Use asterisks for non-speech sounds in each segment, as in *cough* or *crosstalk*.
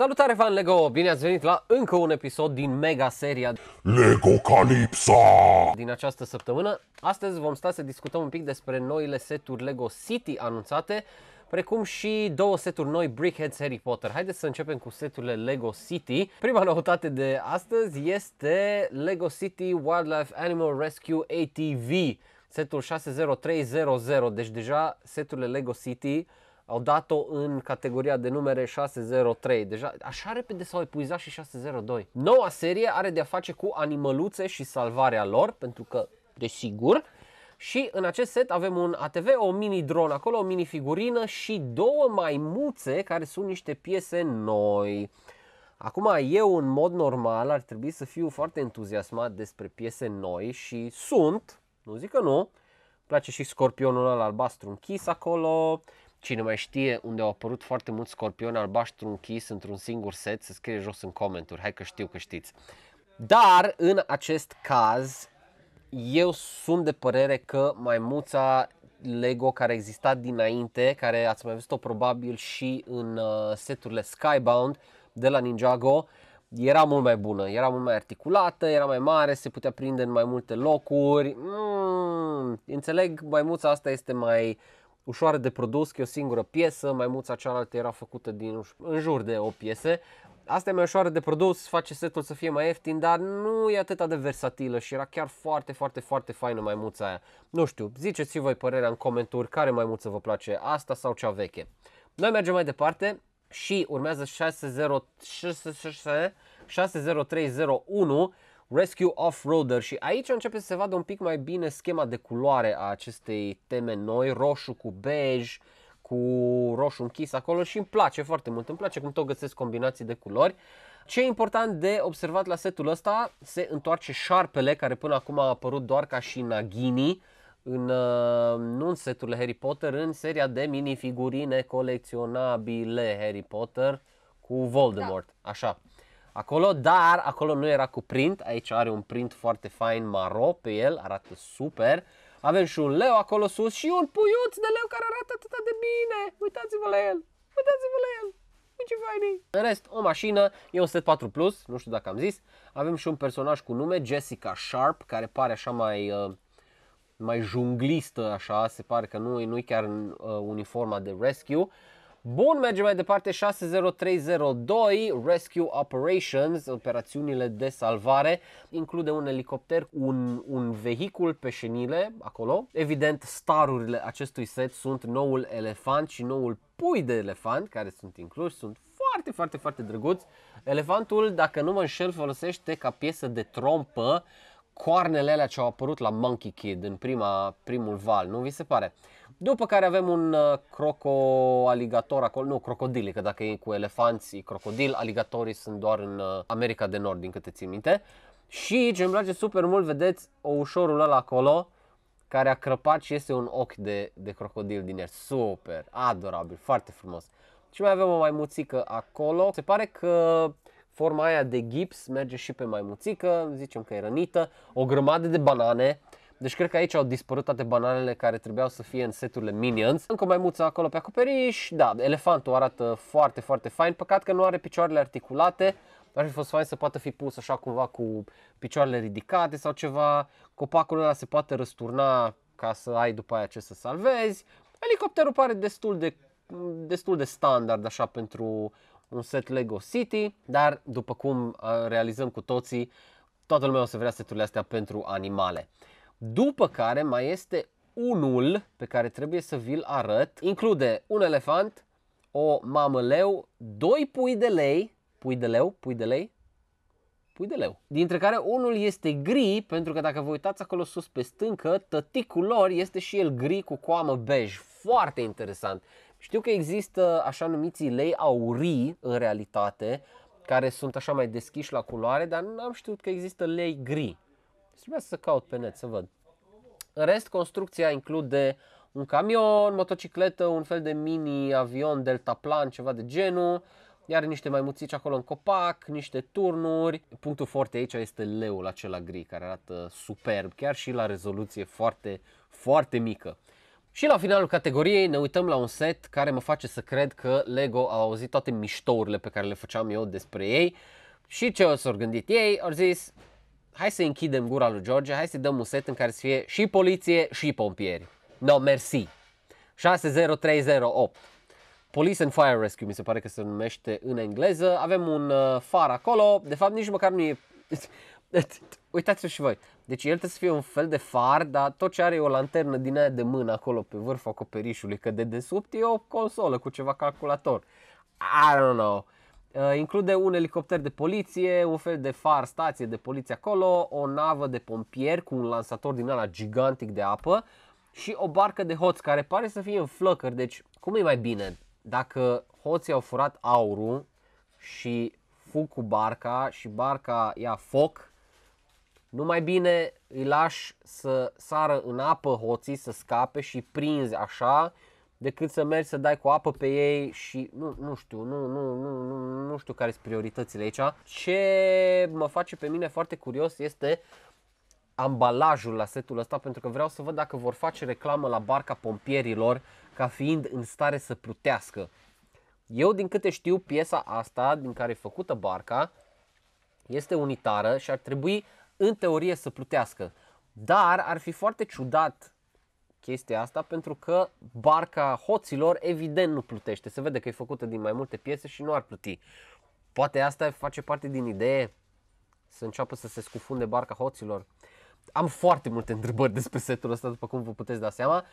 Salutare fan Lego, bine ați venit la încă un episod din mega seria Lego Calipsa din această săptămână. Astăzi vom sta să discutăm un pic despre noile seturi Lego City anunțate, precum și două seturi noi Brickheads Harry Potter. Haideți să începem cu seturile Lego City. Prima noutate de astăzi este Lego City Wildlife Animal Rescue ATV, setul 60300, deci deja seturile Lego City au dat-o în categoria de numere 603. Deja, așa repede s-au epuizat și 602. Noua serie are de-a face cu animăluțe și salvarea lor, pentru că, desigur, și în acest set avem un ATV, o mini-dron acolo, o mini-figurină și două maimuțe care sunt niște piese noi. Acum, eu în mod normal ar trebui să fiu foarte entuziasmat despre piese noi și sunt, nu zic că nu, place și scorpionul ăla albastru închis acolo, Cine mai știe unde au apărut foarte mult scorpioni albaștru închis într-un singur set, să scrie jos în comenturi. Hai că știu că știți. Dar, în acest caz, eu sunt de părere că maimuța Lego care exista dinainte, care ați mai văzut-o probabil și în uh, seturile Skybound de la Ninjago, era mult mai bună, era mult mai articulată, era mai mare, se putea prinde în mai multe locuri. Mm, înțeleg, maimuța asta este mai uh, ușoară de produs, că e o singură piesă, maimuța cealaltă era făcută din, în jur de o piese. Asta e mai ușoară de produs, face setul să fie mai ieftin, dar nu e atât de versatilă și era chiar foarte, foarte, foarte faină maimuța aia. Nu știu, ziceți și voi părerea în comentarii care maimuță vă place, asta sau cea veche. Noi mergem mai departe și urmează 60, 60301 Rescue Off-Roader și aici începe să se vadă un pic mai bine schema de culoare a acestei teme noi, roșu cu bej, cu roșu închis acolo și îmi place foarte mult, îmi place cum tot găsesc combinații de culori. Ce e important de observat la setul ăsta, se întoarce șarpele care până acum a apărut doar ca și Nagini, în, uh, nu în seturile Harry Potter, în seria de minifigurine colecționabile Harry Potter cu Voldemort, da. așa acolo, dar acolo nu era cu print, aici are un print foarte fain maro pe el, arată super. Avem și un leu acolo sus și un puiuț de leu care arată atât de bine, uitați-vă la el, uitați-vă la el. Ce În rest, o mașină, e un set 4 Plus, nu știu dacă am zis. Avem și un personaj cu nume, Jessica Sharp, care pare așa mai uh, mai junglistă, așa, se pare că nu, nu-i chiar în uh, uniforma de rescue. Bun, mergem mai departe, 60302, Rescue Operations, operațiunile de salvare, include un elicopter, un, un vehicul pe șenile, acolo. Evident, starurile acestui set sunt noul elefant și noul pui de elefant, care sunt incluși, sunt foarte, foarte, foarte drăguți. Elefantul, dacă nu mă înșel, folosește ca piesă de trompă coarnele alea ce au apărut la Monkey Kid în prima, primul val, nu vi se pare? După care avem un uh, croco-aligator acolo, nu, crocodile, că dacă e cu elefanți, e crocodil, aligatorii sunt doar în uh, America de Nord, din câte țin minte. Și ce îmi place super mult, vedeți o ușorul ăla acolo, care a crăpat și este un ochi de, de crocodil din el. Super, adorabil, foarte frumos. Și mai avem o maimuțică acolo. Se pare că forma aia de gips merge și pe maimuțică, zicem că e rănită, o grămadă de banane, deci cred că aici au dispărut toate bananele care trebuiau să fie în seturile Minions. Încă mai maimuță acolo pe acoperiș. Da, elefantul arată foarte, foarte fain. Păcat că nu are picioarele articulate. Ar fi fost fain să poată fi pus așa cumva cu picioarele ridicate sau ceva. Copacul ăla se poate răsturna ca să ai după aia ce să salvezi. Helicopterul pare destul de, destul de standard așa pentru un set Lego City, dar după cum realizăm cu toții, toată lumea o să vrea seturile astea pentru animale. După care mai este unul pe care trebuie să vi-l arăt. Include un elefant, o mamăleu, doi pui de lei, pui de leu, pui de lei, pui de leu. Dintre care unul este gri, pentru că dacă vă uitați acolo sus pe stâncă, tăticul lor este și el gri cu coamă bej. Foarte interesant. Știu că există așa numiții lei aurii în realitate, care sunt așa mai deschiși la culoare, dar n-am știut că există lei gri. Trebuie să caut pe net să văd. În rest, construcția include un camion, motocicletă, un fel de mini-avion deltaplan, ceva de genul, iar niște maimuțici acolo în copac, niște turnuri. Punctul foarte aici este leul acela gri, care arată superb, chiar și la rezoluție foarte, foarte mică. Și la finalul categoriei ne uităm la un set care mă face să cred că Lego a auzit toate miștourile pe care le făceam eu despre ei și ce s-au gândit ei, au zis hai să închidem gura lui George, hai să dăm un set în care să fie și poliție și pompieri. No, mersi. 60308. Police and Fire Rescue mi se pare că se numește în engleză. Avem un uh, far acolo, de fapt nici măcar nu e... *laughs* Uitați-vă și voi. Deci el trebuie să fie un fel de far, dar tot ce are e o lanternă din aia de mână acolo pe vârful acoperișului, că de desubt e o consolă cu ceva calculator. I don't know. Uh, include un elicopter de poliție, un fel de far stație de poliție acolo, o navă de pompieri cu un lansator din ala gigantic de apă și o barcă de hoți care pare să fie în flăcări. Deci, cum e mai bine? Dacă hoții au furat aurul și fug cu barca și barca ia foc, nu mai bine îi lași să sară în apă hoții, să scape și prinzi așa decât să mergi să dai cu apă pe ei și nu, nu știu, nu, nu, nu, nu, nu știu care sunt prioritățile aici. Ce mă face pe mine foarte curios este ambalajul la setul ăsta pentru că vreau să văd dacă vor face reclamă la barca pompierilor ca fiind în stare să plutească. Eu din câte știu piesa asta din care e făcută barca este unitară și ar trebui în teorie să plutească. Dar ar fi foarte ciudat chestia asta pentru că barca hoților evident nu plutește. Se vede că e făcută din mai multe piese și nu ar pluti. Poate asta face parte din idee să înceapă să se scufunde barca hoților. Am foarte multe întrebări despre setul ăsta, după cum vă puteți da seama.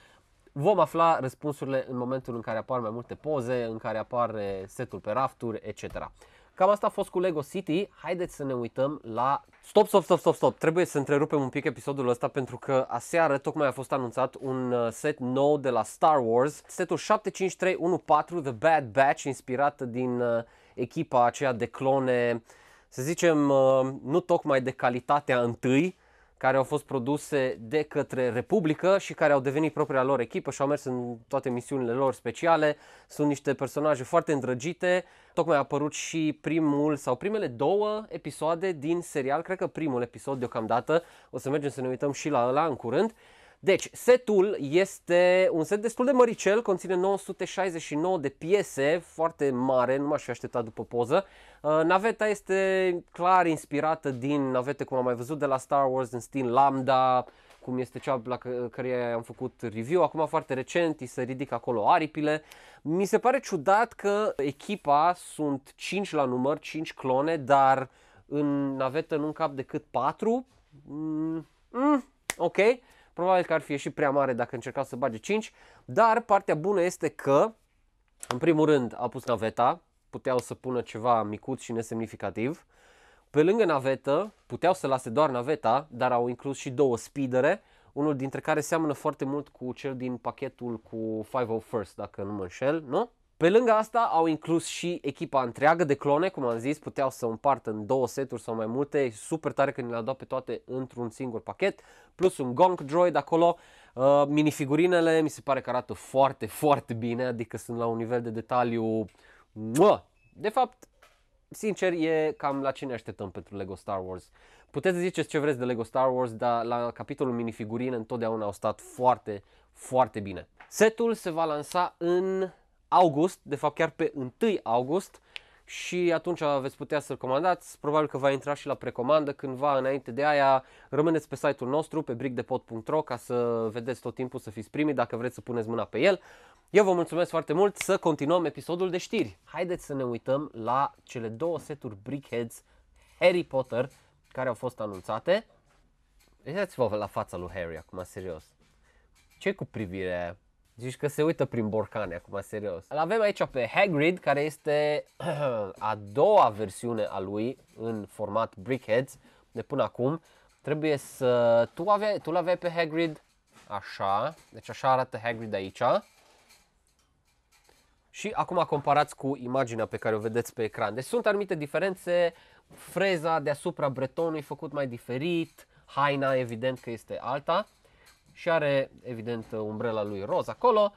Vom afla răspunsurile în momentul în care apar mai multe poze, în care apare setul pe rafturi, etc. Cam asta a fost cu LEGO City. Haideți să ne uităm la... Stop, stop, stop, stop, stop. Trebuie să întrerupem un pic episodul ăsta pentru că aseară tocmai a fost anunțat un uh, set nou de la Star Wars. Setul 75314 The Bad Batch, inspirat din uh, echipa aceea de clone, să zicem, uh, nu tocmai de calitatea întâi, care au fost produse de către Republică și care au devenit propria lor echipă și au mers în toate misiunile lor speciale. Sunt niște personaje foarte îndrăgite. Tocmai a apărut și primul sau primele două episoade din serial, cred că primul episod deocamdată. O să mergem să ne uităm și la ăla în curând. Deci, setul este un set destul de măricel, conține 969 de piese, foarte mare, nu m-aș fi așteptat după poză. Uh, naveta este clar inspirată din navete, cum am mai văzut, de la Star Wars în stil Lambda, cum este cea la care am făcut review acum foarte recent, îi se ridică acolo aripile. Mi se pare ciudat că echipa sunt 5 la număr, 5 clone, dar în navetă nu încap decât 4. Mm, mm, ok. Probabil că ar fi ieșit prea mare dacă încerca să bage 5, dar partea bună este că, în primul rând, a pus naveta, puteau să pună ceva micut și nesemnificativ. Pe lângă navetă, puteau să lase doar naveta, dar au inclus și două speedere, unul dintre care seamănă foarte mult cu cel din pachetul cu 501st, dacă nu mă înșel, nu? Pe lângă asta au inclus și echipa întreagă de clone, cum am zis, puteau să împartă în două seturi sau mai multe, super tare când le-au dat pe toate într-un singur pachet, plus un Gonk Droid acolo, uh, minifigurinele mi se pare că arată foarte, foarte bine, adică sunt la un nivel de detaliu, de fapt, sincer, e cam la ce ne așteptăm pentru LEGO Star Wars. Puteți ziceți ce vreți de LEGO Star Wars, dar la capitolul minifigurine întotdeauna au stat foarte, foarte bine. Setul se va lansa în august, de fapt chiar pe 1 august și atunci veți putea să-l comandați. Probabil că va intra și la precomandă cândva înainte de aia. Rămâneți pe site-ul nostru, pe brickdepot.ro ca să vedeți tot timpul să fiți primi dacă vreți să puneți mâna pe el. Eu vă mulțumesc foarte mult să continuăm episodul de știri. Haideți să ne uităm la cele două seturi Brickheads Harry Potter care au fost anunțate. Uitați-vă la fața lui Harry acum, serios. Ce cu privirea aia? Zici că se uită prin borcane acum, serios. Îl avem aici pe Hagrid, care este *clears throat* a doua versiune a lui în format Brickheads de până acum. Trebuie să... Tu, aveai, tu l-aveai pe Hagrid așa, deci așa arată Hagrid aici. Și acum comparați cu imaginea pe care o vedeți pe ecran. Deci sunt anumite diferențe, freza deasupra bretonului făcut mai diferit, haina evident că este alta și are evident umbrela lui Roz acolo.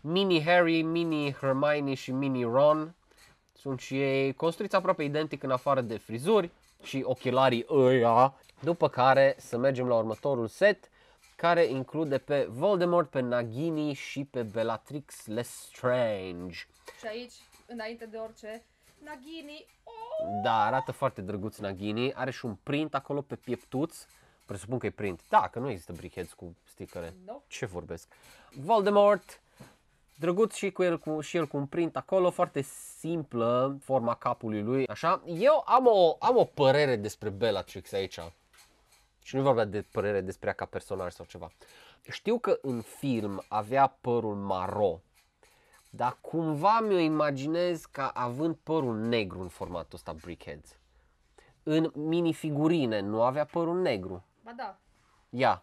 Mini Harry, Mini Hermione și Mini Ron sunt și ei construiți aproape identic în afară de frizuri și ochelarii ăia. După care să mergem la următorul set care include pe Voldemort, pe Nagini și pe Bellatrix Lestrange. Și aici, înainte de orice, Nagini... Oh! Da, arată foarte drăguț Nagini, are și un print acolo pe pieptuț Presupun că e print. Da, că nu există brickheads cu sticăre. No. Ce vorbesc? Voldemort, drăguț și, cu el, cu, și el cu un print acolo, foarte simplă forma capului lui, așa. Eu am o, am o părere despre Bellatrix aici. Și nu vorbea de părere despre ea ca personaj sau ceva. Știu că în film avea părul maro, dar cumva mi-o imaginez ca având părul negru în formatul ăsta Brickheads. În minifigurine nu avea părul negru. Ba da. Ia,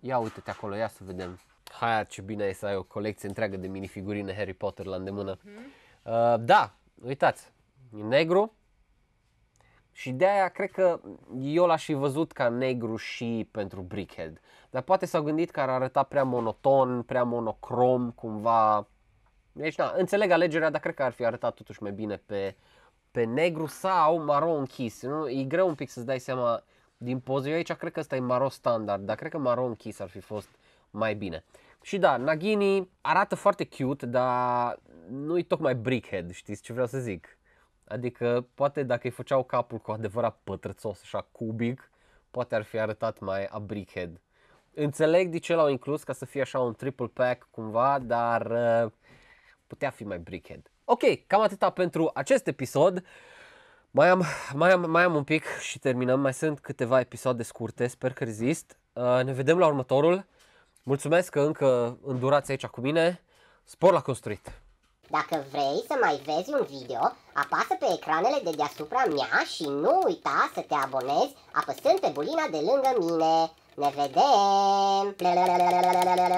ia uite-te acolo, ia să vedem. Hai, ce bine e să ai o colecție întreagă de minifigurine Harry Potter la îndemână. Mm-hmm. Uh, da, uitați, e negru și de aia cred că eu l-aș fi văzut ca negru și pentru Brickhead. Dar poate s-au gândit că ar arăta prea monoton, prea monocrom, cumva... Deci, da, înțeleg alegerea, dar cred că ar fi arătat totuși mai bine pe, pe negru sau maro închis. Nu? E greu un pic să-ți dai seama din poze. Eu aici cred că ăsta e maro standard, dar cred că maro închis ar fi fost mai bine. Și da, Nagini arată foarte cute, dar nu-i tocmai brickhead, știți ce vreau să zic? Adică poate dacă îi făceau capul cu adevărat pătrățos, așa cubic, poate ar fi arătat mai a brickhead. Înțeleg de ce l-au inclus ca să fie așa un triple pack cumva, dar uh, putea fi mai brickhead. Ok, cam atâta pentru acest episod. Mai am, mai, am, mai am un pic și terminăm, mai sunt câteva episoade scurte, sper că rezist. Uh, ne vedem la următorul. Mulțumesc că încă îndurați aici cu mine. Spor la construit! Dacă vrei să mai vezi un video, apasă pe ecranele de deasupra mea și nu uita să te abonezi apăsând pe bulina de lângă mine. Ne vedem!